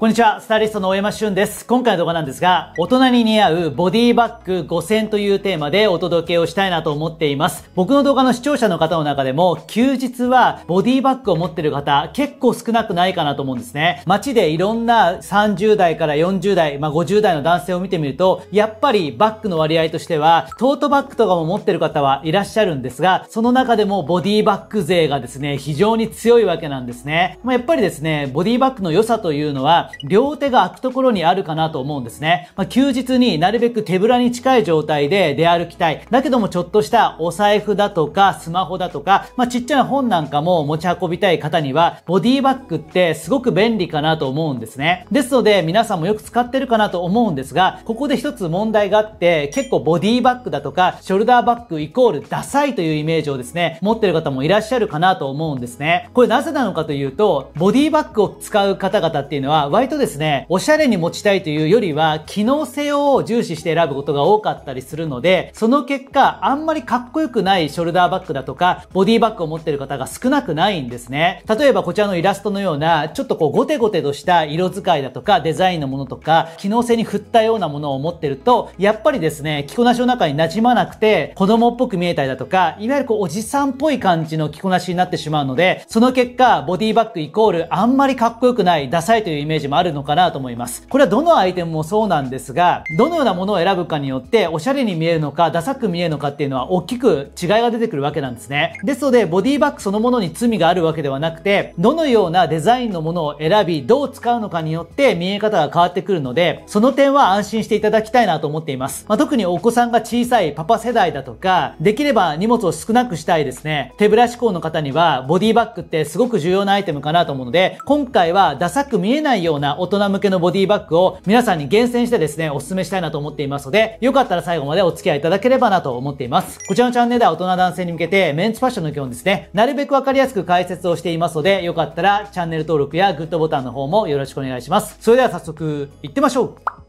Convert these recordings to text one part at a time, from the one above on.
こんにちは、スタイリストの大山俊です。今回の動画なんですが、大人に似合うボディバッグ5000というテーマでお届けをしたいなと思っています。僕の動画の視聴者の方の中でも、休日はボディバッグを持ってる方、結構少なくないかなと思うんですね。街でいろんな30代から40代、まあ、50代の男性を見てみると、やっぱりバッグの割合としては、トートバッグとかも持ってる方はいらっしゃるんですが、その中でもボディバッグ勢がですね、非常に強いわけなんですね。まあ、やっぱりですね、ボディバッグの良さというのは、両手が空くところにあるかなと思うんですね。まあ、休日になるべく手ぶらに近い状態で出歩きたい。だけどもちょっとしたお財布だとかスマホだとか、まあ、ちっちゃな本なんかも持ち運びたい方にはボディバッグってすごく便利かなと思うんですね。ですので皆さんもよく使ってるかなと思うんですが、ここで一つ問題があって結構ボディバッグだとかショルダーバッグイコールダサいというイメージをですね、持ってる方もいらっしゃるかなと思うんですね。これなぜなのかというと、ボディバッグを使う方々っていうのは割とですね、おしゃれに持ちたいというよりは、機能性を重視して選ぶことが多かったりするので、その結果、あんまりかっこよくないショルダーバッグだとか、ボディバッグを持ってる方が少なくないんですね。例えばこちらのイラストのような、ちょっとこうゴテゴテとした色使いだとか、デザインのものとか、機能性に振ったようなものを持ってると、やっぱりですね、着こなしの中に馴染まなくて、子供っぽく見えたりだとか、いわゆるこうおじさんっぽい感じの着こなしになってしまうので、その結果、ボディバッグイコールあんまりかっこよくない、ダサいというイメージもあるのかなと思います。これはどのアイテムもそうなんですが、どのようなものを選ぶかによって、おしゃれに見えるのか、ダサく見えるのかっていうのは大きく違いが出てくるわけなんですね。ですので、ボディバッグそのものに罪があるわけではなくて、どのようなデザインのものを選び、どう使うのかによって見え方が変わってくるので、その点は安心していただきたいなと思っています。まあ、特にお子さんが小さいパパ世代だとか、できれば荷物を少なくしたいですね。手ぶら志向の方には、ボディバッグってすごく重要なアイテムかなと思うので、今回はダサく見えないようような大人向けのボディバッグを皆さんに厳選してですね、お勧めしたいなと思っていますので、よかったら最後までお付き合いいただければなと思っています。こちらのチャンネルでは大人男性に向けてメンツファッションの基本ですね、なるべくわかりやすく解説をしていますので、よかったらチャンネル登録やグッドボタンの方もよろしくお願いします。それでは早速、行ってみましょう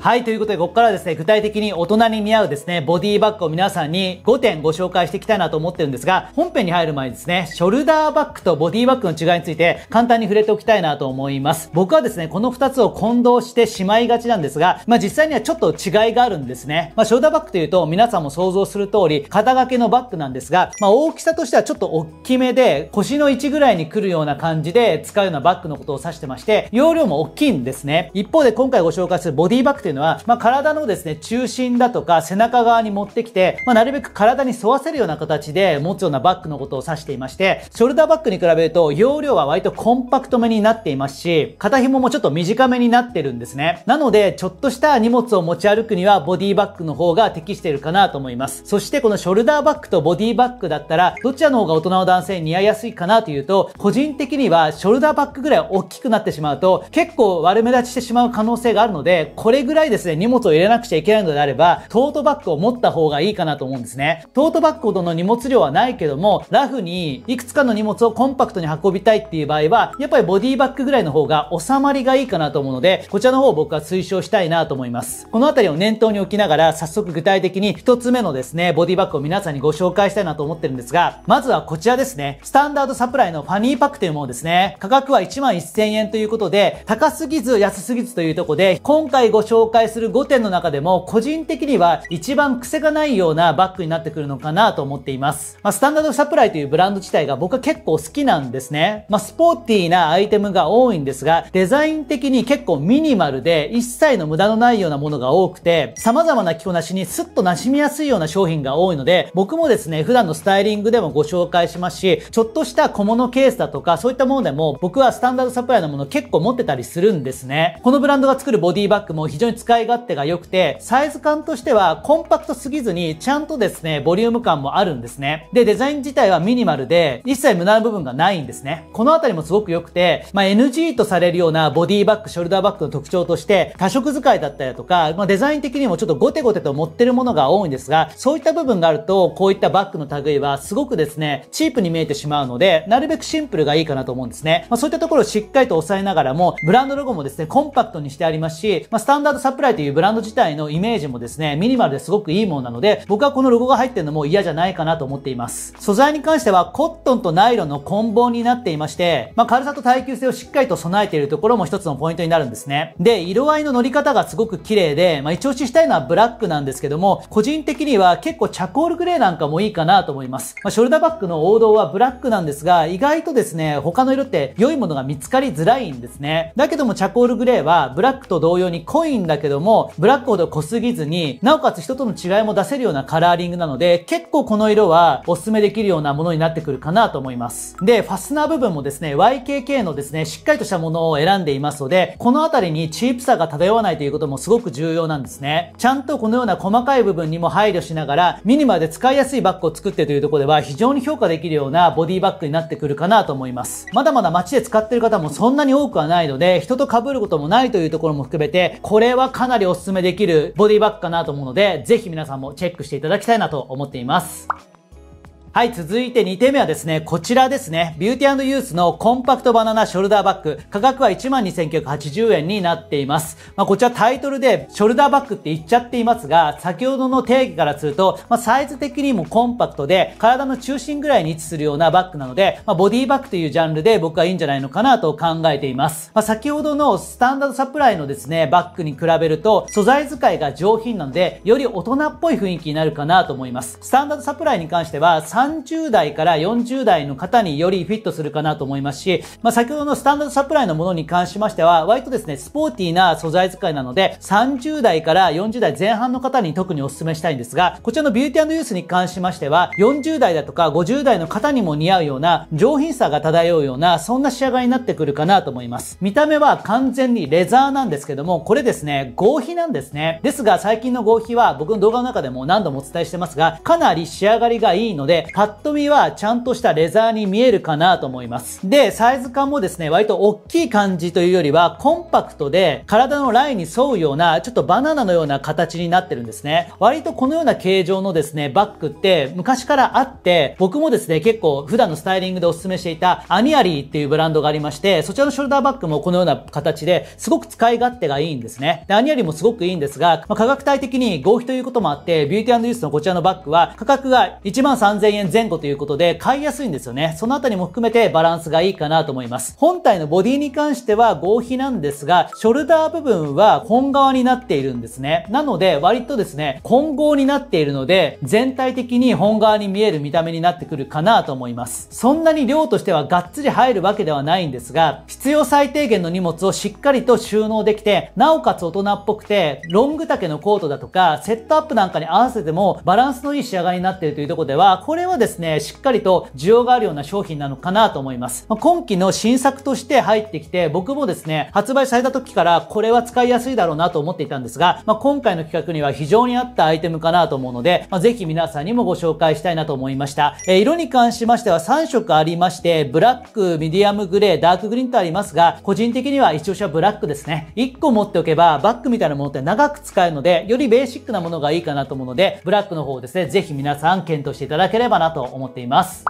はい、ということで、ここからですね、具体的に大人に見合うですね、ボディバッグを皆さんに5点ご紹介していきたいなと思ってるんですが、本編に入る前にですね、ショルダーバッグとボディバッグの違いについて簡単に触れておきたいなと思います。僕はですね、この2つを混同してしまいがちなんですが、まあ実際にはちょっと違いがあるんですね。まあショルダーバッグというと、皆さんも想像する通り、肩掛けのバッグなんですが、まあ大きさとしてはちょっと大きめで、腰の位置ぐらいに来るような感じで使うようなバッグのことを指してまして、容量も大きいんですね。一方で今回ご紹介するボディバッグっていうのは、まあ、体のですね、中心だとか背中側に持ってきて、まあ、なるべく体に沿わせるような形で持つようなバッグのことを指していまして、ショルダーバッグに比べると容量は割とコンパクトめになっていますし、肩紐もちょっと短めになってるんですね。なので、ちょっとした荷物を持ち歩くにはボディバッグの方が適しているかなと思います。そしてこのショルダーバッグとボディバッグだったら、どちらの方が大人の男性に似合いやすいかなというと、個人的にはショルダーバッグぐらい大きくなってしまうと、結構悪目立ちしてしまう可能性があるので、これぐらいらいですね、荷物を入れなくちゃいけないのであれば、トートバッグを持った方がいいかなと思うんですね。トートバッグほどの荷物量はないけども、ラフにいくつかの荷物をコンパクトに運びたいっていう場合は、やっぱりボディバッグぐらいの方が収まりがいいかなと思うので、こちらの方を僕は推奨したいなと思います。この辺りを念頭に置きながら、早速具体的に一つ目のですね、ボディバッグを皆さんにご紹介したいなと思ってるんですが、まずはこちらですね、スタンダードサプライのファニーパックというものですね、価格は1万1000円ということで、高すぎず安すぎずというとこで、今回ご紹介紹介する5点の中でも、個人的には一番癖がないようなバッグになってくるのかなと思っています。まあ、スタンダードサプライというブランド自体が僕は結構好きなんですね。まあ、スポーティーなアイテムが多いんですが、デザイン的に結構ミニマルで、一切の無駄のないようなものが多くて、様々な着こなしにスッと馴染みやすいような商品が多いので、僕もですね、普段のスタイリングでもご紹介しますし、ちょっとした小物ケースだとか、そういったものでも、僕はスタンダードサプライのもの結構持ってたりするんですね。このブランドが作るボディバッグも非常にに使い勝手が良くて、サイズ感としてはコンパクトすぎずに、ちゃんとですね、ボリューム感もあるんですね。で、デザイン自体はミニマルで、一切無駄な部分がないんですね。このあたりもすごく良くて、まあ、NG とされるようなボディバッグ、ショルダーバッグの特徴として、多色使いだったりだとか、まあ、デザイン的にもちょっとゴテゴテと持ってるものが多いんですが、そういった部分があると、こういったバッグの類はすごくですね、チープに見えてしまうので、なるべくシンプルがいいかなと思うんですね。まあ、そういったところをしっかりと抑えながらも、ブランドロゴもですね、コンパクトにしてありますし、まあ、スタンダードドサプライというブランド自体のイメージもですね、ミニマルですごくいいものなので、僕はこのロゴが入ってるのも嫌じゃないかなと思っています。素材に関してはコットンとナイロンの混合になっていまして、まあ、軽さと耐久性をしっかりと備えているところも一つのポイントになるんですね。で、色合いの乗り方がすごく綺麗で、まあ、一押ししたいのはブラックなんですけども、個人的には結構チャコールグレーなんかもいいかなと思います。まあ、ショルダーバッグの王道はブラックなんですが、意外とですね、他の色って良いものが見つかりづらいんですね。だけどもチャコールグレーはブラックと同様にコインだけども、ブラックほど濃すぎずに、なおかつ人との違いも出せるようなカラーリングなので、結構この色はおすすめできるようなものになってくるかなと思います。で、ファスナー部分もですね、YKK のですね、しっかりとしたものを選んでいますので、この辺りにチープさが漂わないということもすごく重要なんですね。ちゃんとこのような細かい部分にも配慮しながら、ミニマルで使いやすいバッグを作ってというところでは、非常に評価できるようなボディバッグになってくるかなと思います。まだまだ街で使ってる方もそんなに多くはないので、人と被ることもないというところも含めて、これはかなりおすすめできるボディバッグかなと思うので、ぜひ皆さんもチェックしていただきたいなと思っています。はい、続いて2点目はですね、こちらですね。ビューティーユースのコンパクトバナナショルダーバッグ。価格は12,980円になっています。まあ、こちらタイトルでショルダーバッグって言っちゃっていますが、先ほどの定義からすると、まあ、サイズ的にもコンパクトで、体の中心ぐらいに位置するようなバッグなので、まあ、ボディバッグというジャンルで僕はいいんじゃないのかなと考えています。まあ、先ほどのスタンダードサプライのですね、バッグに比べると、素材使いが上品なので、より大人っぽい雰囲気になるかなと思います。スタンダードサプライに関しては、30代から40代の方によりフィットするかなと思いますし、まあ、先ほどのスタンダードサプライのものに関しましては、割とですね、スポーティーな素材使いなので、30代から40代前半の方に特にお勧めしたいんですが、こちらのビューティーユースに関しましては、40代だとか50代の方にも似合うような、上品さが漂うような、そんな仕上がりになってくるかなと思います。見た目は完全にレザーなんですけども、これですね、合皮なんですね。ですが、最近の合皮は僕の動画の中でも何度もお伝えしてますが、かなり仕上がりがいいので、で、パッと見はちゃんとしたレザーに見えるかなと思います。で、サイズ感もですね、割と大きい感じというよりは、コンパクトで、体のラインに沿うような、ちょっとバナナのような形になってるんですね。割とこのような形状のですね、バッグって昔からあって、僕もですね、結構普段のスタイリングでお勧めしていたアニアリーっていうブランドがありまして、そちらのショルダーバッグもこのような形ですごく使い勝手がいいんですね。で、アニアリーもすごくいいんですが、まあ、価格帯的に合否ということもあって、ビューティーユースのこちらのバッグは価格が1万3000円円前後ということで、買いやすいんですよね。そのあたりも含めてバランスがいいかなと思います。本体のボディに関しては合皮なんですが、ショルダー部分は本側になっているんですね。なので、割とですね、混合になっているので、全体的に本側に見える見た目になってくるかなと思います。そんなに量としてはがっつり入るわけではないんですが、必要最低限の荷物をしっかりと収納できて、なおかつ大人っぽくて、ロング丈のコートだとか、セットアップなんかに合わせてもバランスのいい仕上がりになっているというところでは、これはですね、しっかりと需要があるような商品なのかなと思います。まあ、今期の新作として入ってきて、僕もですね、発売された時からこれは使いやすいだろうなと思っていたんですが、まあ、今回の企画には非常に合ったアイテムかなと思うので、まあ、ぜひ皆さんにもご紹介したいなと思いました。えー、色に関しましては3色ありまして、ブラック、ミディアムグレー、ダークグリーンとありますが、個人的には一押しはブラックですね。1個持っておけば、バッグみたいなものって長く使えるので、よりベーシックなものがいいかなと思うので、ブラックの方をですね、ぜひ皆さん検討していただければなと思っています。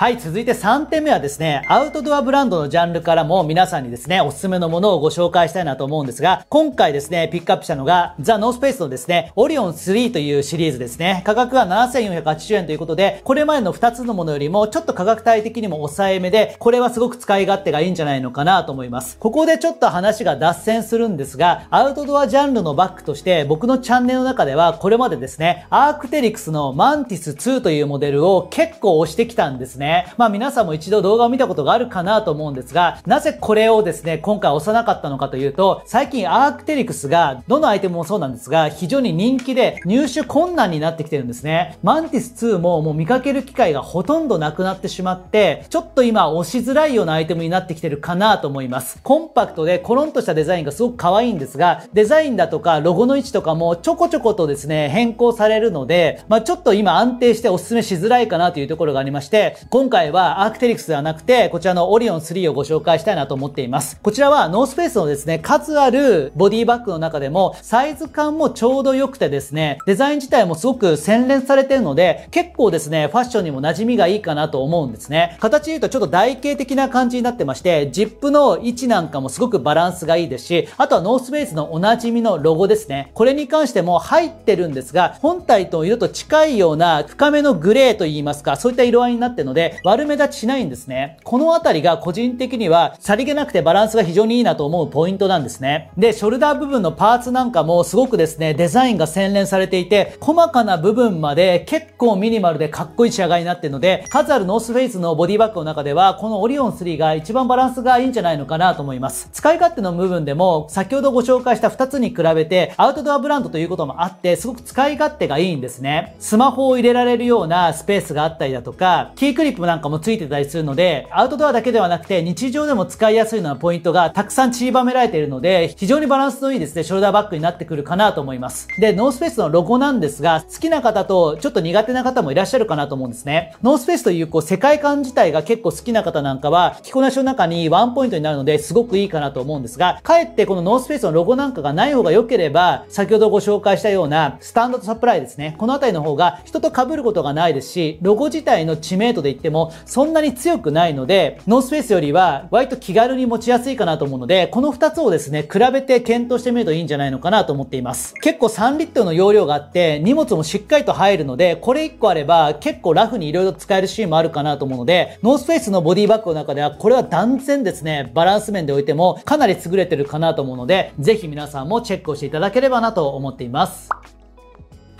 はい、続いて3点目はですね、アウトドアブランドのジャンルからも皆さんにですね、おすすめのものをご紹介したいなと思うんですが、今回ですね、ピックアップしたのが、ザ・ノースペースのですね、オリオン3というシリーズですね。価格は7480円ということで、これまでの2つのものよりも、ちょっと価格帯的にも抑えめで、これはすごく使い勝手がいいんじゃないのかなと思います。ここでちょっと話が脱線するんですが、アウトドアジャンルのバッグとして、僕のチャンネルの中では、これまでですね、アークテリクスのマンティス2というモデルを結構押してきたんですね。ね。まあ皆さんも一度動画を見たことがあるかなと思うんですが、なぜこれをですね、今回押さなかったのかというと、最近アークテリクスが、どのアイテムもそうなんですが、非常に人気で入手困難になってきてるんですね。マンティス2ももう見かける機会がほとんどなくなってしまって、ちょっと今押しづらいようなアイテムになってきてるかなと思います。コンパクトでコロンとしたデザインがすごく可愛いんですが、デザインだとかロゴの位置とかもちょこちょことですね、変更されるので、まあ、ちょっと今安定しておすすめしづらいかなというところがありまして、今回はアークテリクスではなくて、こちらのオリオン3をご紹介したいなと思っています。こちらはノースペースのですね、数あるボディバッグの中でも、サイズ感もちょうど良くてですね、デザイン自体もすごく洗練されてるので、結構ですね、ファッションにも馴染みがいいかなと思うんですね。形で言うとちょっと台形的な感じになってまして、ジップの位置なんかもすごくバランスがいいですし、あとはノースペースのおなじみのロゴですね。これに関しても入ってるんですが、本体と色と近いような深めのグレーといいますか、そういった色合いになってるので、で悪目立ちしないんですね。このあたりが個人的にはさりげなくてバランスが非常にいいなと思うポイントなんですね。で、ショルダー部分のパーツなんかもすごくですね、デザインが洗練されていて、細かな部分まで結構ミニマルでかっこいい仕上がりになってるので、数あるノースフェイスのボディバッグの中では、このオリオン3が一番バランスがいいんじゃないのかなと思います。使い勝手の部分でも、先ほどご紹介した2つに比べて、アウトドアブランドということもあって、すごく使い勝手がいいんですね。スマホを入れられるようなスペースがあったりだとか、キークリリップなんかもついてたりするので、アウトドアだけではなくて日常でも使いやすいのはポイントがたくさん散りばめられているので、非常にバランスのいいですね、ショルダーバッグになってくるかなと思います。で、ノースペースのロゴなんですが、好きな方とちょっと苦手な方もいらっしゃるかなと思うんですね。ノースペースというこう世界観自体が結構好きな方なんかは、着こなしの中にワンポイントになるのですごくいいかなと思うんですが、かえってこのノースペースのロゴなんかがない方が良ければ、先ほどご紹介したようなスタンドとサプライですね。この辺りの方が人と被ることがないですし、ロゴ自体の知名度でってもそんなに強くないので、ノースフェイスよりは割と気軽に持ちやすいかなと思うので、この2つをですね、比べて検討してみるといいんじゃないのかなと思っています。結構3リットルの容量があって、荷物もしっかりと入るので、これ1個あれば結構ラフに色々使えるシーンもあるかなと思うので、ノースフェイスのボディバッグの中では、これは断然ですね、バランス面でおいてもかなり優れてるかなと思うので、ぜひ皆さんもチェックをしていただければなと思っています。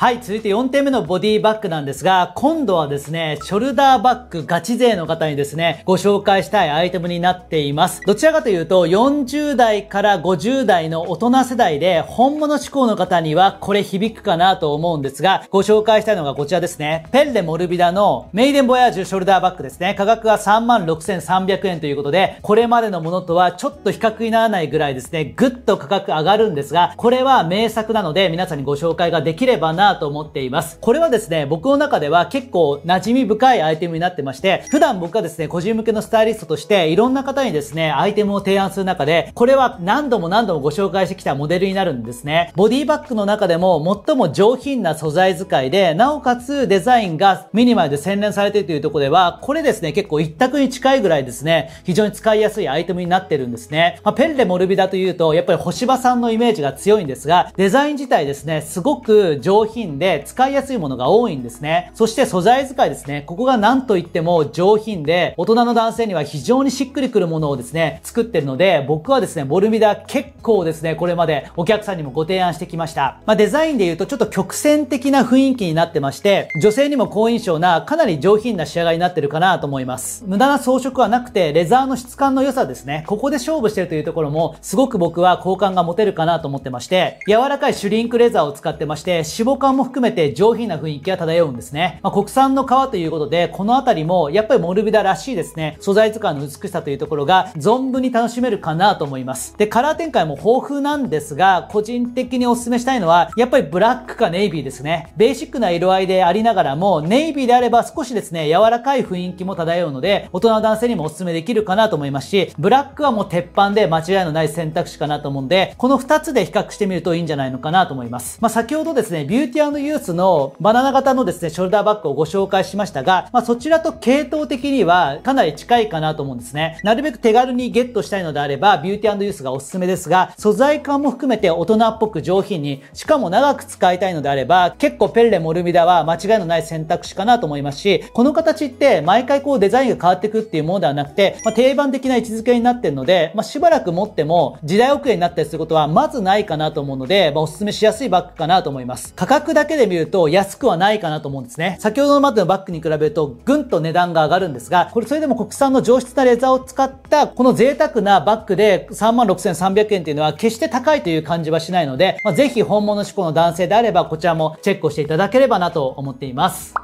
はい、続いて4点目のボディバッグなんですが、今度はですね、ショルダーバッグガチ勢の方にですね、ご紹介したいアイテムになっています。どちらかというと、40代から50代の大人世代で、本物志向の方にはこれ響くかなと思うんですが、ご紹介したいのがこちらですね。ペンレモルビダのメイデンボヤージュショルダーバッグですね。価格は36,300円ということで、これまでのものとはちょっと比較にならないぐらいですね、ぐっと価格上がるんですが、これは名作なので皆さんにご紹介ができればなと思っています。これはですね、僕の中では結構馴染み深いアイテムになってまして、普段僕はですね、個人向けのスタイリストとしていろんな方にですね、アイテムを提案する中で、これは何度も何度もご紹介してきたモデルになるんですね。ボディバッグの中でも最も上品な素材使いで、なおかつデザインがミニマルで洗練されているというところでは、これですね、結構一択に近いぐらいですね、非常に使いやすいアイテムになってるんですね。まあ、ペンレモルビダというと、やっぱり星葉さんのイメージが強いんですが、デザイン自体ですね、すごく上品品で使いやすいものが多いんですね。そして素材使いですね。ここが何と言っても上品で、大人の男性には非常にしっくりくるものをですね、作ってるので、僕はですね、ボルミダ結構ですね、これまでお客さんにもご提案してきました。まあ、デザインで言うとちょっと曲線的な雰囲気になってまして、女性にも好印象なかなり上品な仕上がりになってるかなと思います。無駄な装飾はなくて、レザーの質感の良さですね。ここで勝負してるというところも、すごく僕は好感が持てるかなと思ってまして、柔らかいシュリンクレザーを使ってまして、脂肪感も含めて上品な雰囲気が漂うんですね。まあ、国産の皮ということで、この辺りもやっぱりモルビダらしいですね、素材使いの美しさというところが存分に楽しめるかなと思います。で、カラー展開も豊富なんですが、個人的にお勧めしたいのは、やっぱりブラックかネイビーですね。ベーシックな色合いでありながらも、ネイビーであれば少しですね、柔らかい雰囲気も漂うので、大人の男性にもお勧めできるかなと思いますし、ブラックはもう鉄板で間違いのない選択肢かなと思うんで、この2つで比較してみるといいんじゃないのかなと思います。まあ、先ほどですね、ビューティアユースのバナナ型のですね、ショルダーバッグをご紹介しましたが、まあ、そちらと系統的にはかなり近いかなと思うんですね。なるべく手軽にゲットしたいのであれば、ビューティアンドユースがおすすめですが、素材感も含めて大人っぽく上品に、しかも長く使いたいのであれば、結構ペルレモルミダは間違いのない選択肢かなと思いますし、この形って毎回こうデザインが変わってくっていうものではなくて、まあ、定番的な位置づけになってるので、まあ、しばらく持っても時代遅れになったりすることはまずないかなと思うので、まあ、おすすめしやすいバッグかなと思います。価格だけで見ると安くはないかなと思うんですね。先ほどのまでのバッグに比べるとぐんと値段が上がるんですが、これそれでも国産の上質なレザーを使ったこの贅沢なバッグで36,300円っていうのは決して高いという感じはしないので、まあ、ぜひ本物志向の男性であればこちらもチェックをしていただければなと思っています。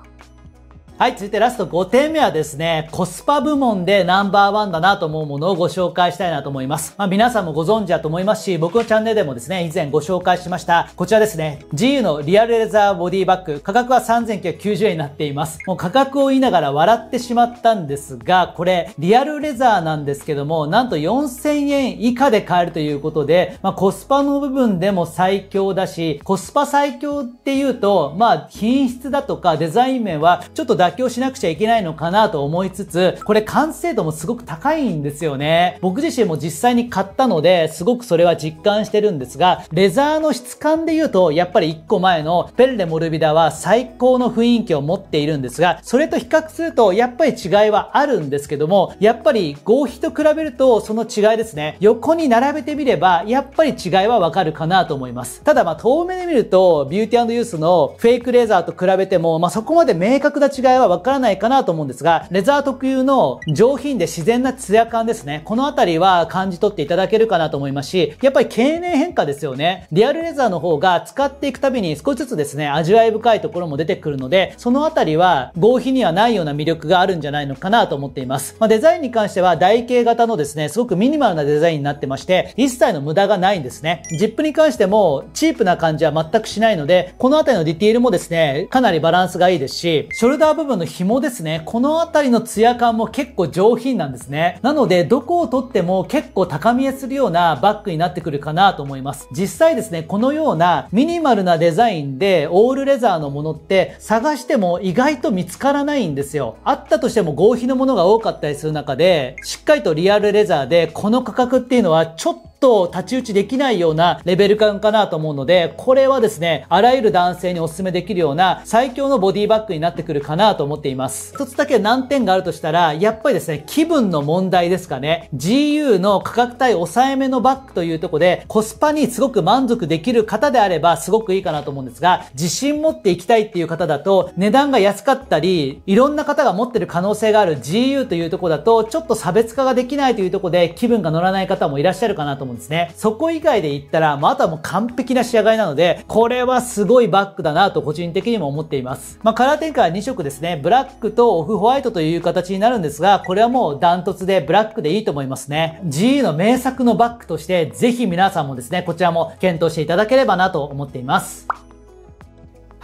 はい、続いてラスト5点目はですね、コスパ部門でナンバーワンだなと思うものをご紹介したいなと思います。まあ、皆さんもご存知だと思いますし、僕のチャンネルでもですね、以前ご紹介しました、こちらですね、GU のリアルレザーボディバッグ、価格は3990円になっています。もう価格を言いながら笑ってしまったんですが、これ、リアルレザーなんですけども、なんと4000円以下で買えるということで、まあ、コスパの部分でも最強だし、コスパ最強っていうと、まあ、品質だとかデザイン面はちょっと妥協しなくちゃいけないのかなと思いつつ、これ完成度もすごく高いんですよね。僕自身も実際に買ったので、すごくそれは実感してるんですが、レザーの質感で言うと、やっぱり1個前のペルレモルビダは最高の雰囲気を持っているんですが、それと比較すると、やっぱり違いはあるんですけども、やっぱり合皮と比べると、その違いですね。横に並べてみれば、やっぱり違いはわかるかなと思います。ただまあ、遠目で見ると、ビューティーユースのフェイクレザーと比べても、まあ、そこまで明確な違い違いはわからないかなと思うんですが、レザー特有の上品で自然なツヤ感ですね。このあたりは感じ取っていただけるかなと思いますし、やっぱり経年変化ですよね。リアルレザーの方が使っていくたびに少しずつですね、味わい深いところも出てくるので、そのあたりは合皮にはないような魅力があるんじゃないのかなと思っています。まあ、デザインに関しては台形型のですね、すごくミニマルなデザインになってまして、一切の無駄がないんですね。ジップに関してもチープな感じは全くしないので、このあたりのディティールもですね、かなりバランスがいいですし、ショルダー部部分の紐ですね。この辺りのツヤ感も結構上品なんですね。なので、どこを取っても結構高見えするようなバッグになってくるかなと思います。実際ですね、このようなミニマルなデザインでオールレザーのものって探しても意外と見つからないんですよ。あったとしても合皮のものが多かったりする中で、しっかりとリアルレザーでこの価格っていうのはちょっとと太刀打ちできないようなレベル感かなと思うので、これはですね、あらゆる男性にお勧めできるような最強のボディバッグになってくるかなと思っています。一つだけ難点があるとしたら、やっぱりですね、気分の問題ですかね。GU の価格帯抑えめのバッグというとこで、コスパにすごく満足できる方であればすごくいいかなと思うんですが、自信持っていきたいっていう方だと、値段が安かったり、いろんな方が持ってる可能性がある GU というとこだと、ちょっと差別化ができないというとこで気分が乗らない方もいらっしゃるかなと思うんですんですね。そこ以外で言ったら、まあ、あとはもう完璧な仕上がりなので、これはすごいバッグだなと個人的にも思っています。まあ、カラー展開は2色ですね。ブラックとオフホワイトという形になるんですが、これはもうダントツでブラックでいいと思いますね。GE の名作のバッグとして、ぜひ皆さんもですね、こちらも検討していただければなと思っています。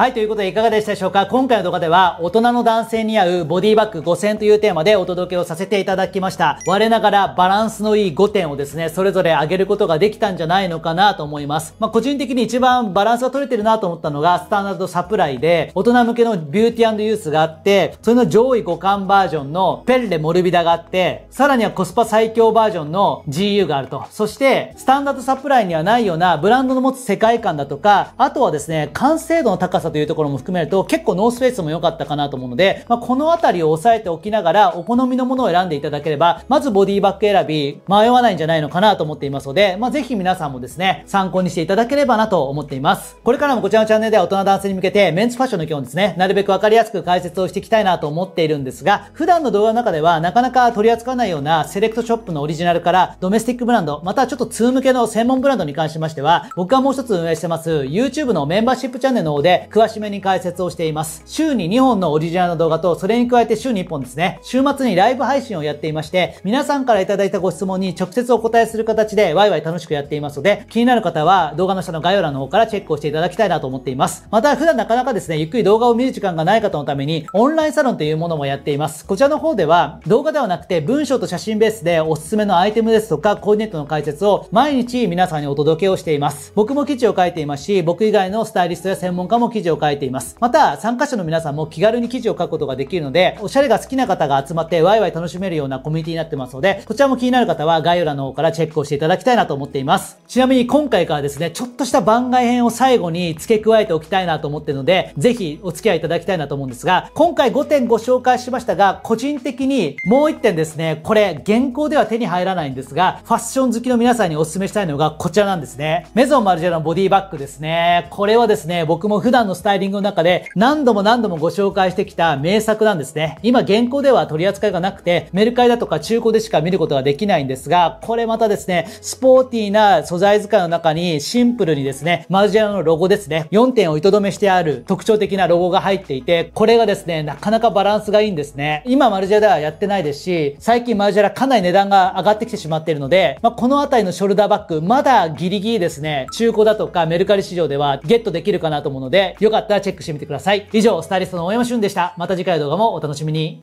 はい、ということでいかがでしたでしょうか今回の動画では大人の男性に合うボディバッグ5 0 0 0というテーマでお届けをさせていただきました。我ながらバランスのいい5点をですね、それぞれ上げることができたんじゃないのかなと思います。まあ、個人的に一番バランスが取れてるなと思ったのがスタンダードサプライで大人向けのビューティーユースがあって、それの上位互換バージョンのペルレモルビダがあって、さらにはコスパ最強バージョンの GU があると。そしてスタンダードサプライにはないようなブランドの持つ世界観だとか、あとはですね、完成度の高さというところも含めると、結構ノースペースも良かったかなと思うので、まあ、この辺りを押さえておきながら、お好みのものを選んでいただければ、まずボディバッグ選び、迷わないんじゃないのかなと思っていますので、まあ、ぜひ皆さんもですね、参考にしていただければなと思っています。これからもこちらのチャンネルでは大人男性に向けて、メンズファッションの基本ですね、なるべく分かりやすく解説をしていきたいなと思っているんですが、普段の動画の中では、なかなか取り扱わないようなセレクトショップのオリジナルから、ドメスティックブランド、またはちょっと通向けの専門ブランドに関しましては、僕がもう一つ運営してます、YouTube のメンバーシップチャンネルの方で、詳詳しめに解説をしています。週に2本のオリジナルの動画と、それに加えて週に1本ですね、週末にライブ配信をやっていまして、皆さんから頂いたご質問に直接お答えする形で、ワイワイ楽しくやっていますので、気になる方は動画の下の概要欄の方からチェックをしていただきたいなと思っています。また、普段なかなかですね、ゆっくり動画を見る時間がない方のために、オンラインサロンというものもやっています。こちらの方では、動画ではなくて、文章と写真ベースでおすすめのアイテムですとか、コーディネートの解説を毎日皆さんにお届けをしています。僕も記事を書いていますし、僕以外のスタイリストや専門家も記事をを書いています。また、参加者の皆さんも気軽に記事を書くことができるので、おしゃれが好きな方が集まってワイワイ楽しめるようなコミュニティになってますので、こちらも気になる方は概要欄の方からチェックをしていただきたいなと思っています。ちなみに今回からですね、ちょっとした番外編を最後に付け加えておきたいなと思ってるので、ぜひお付き合いいただきたいなと思うんですが、今回5点ご紹介しましたが、個人的にもう1点ですね、これ現行では手に入らないんですが、ファッション好きの皆さんにお勧めしたいのがこちらなんですね。メゾンマルジェラのボディバッグですね。これはですね、僕も普段のスタイリングの中で何度も何度もご紹介してきた名作なんですね。今現行では取り扱いがなくて、メルカリだとか中古でしか見ることができないんですが、これまたですね、スポーティーな素材使いの中にシンプルにですね、マルジェラのロゴですね、4点を糸止めしてある特徴的なロゴが入っていて、これがですね、なかなかバランスがいいんですね。今マルジェラはやってないですし、最近マルジェラかなり値段が上がってきてしまっているので、まあ、このあたりのショルダーバッグ、まだギリギリですね、中古だとかメルカリ市場ではゲットできるかなと思うので、よかったらチェックしてみてください。以上、スタイリストの大山俊でした。また次回の動画もお楽しみに。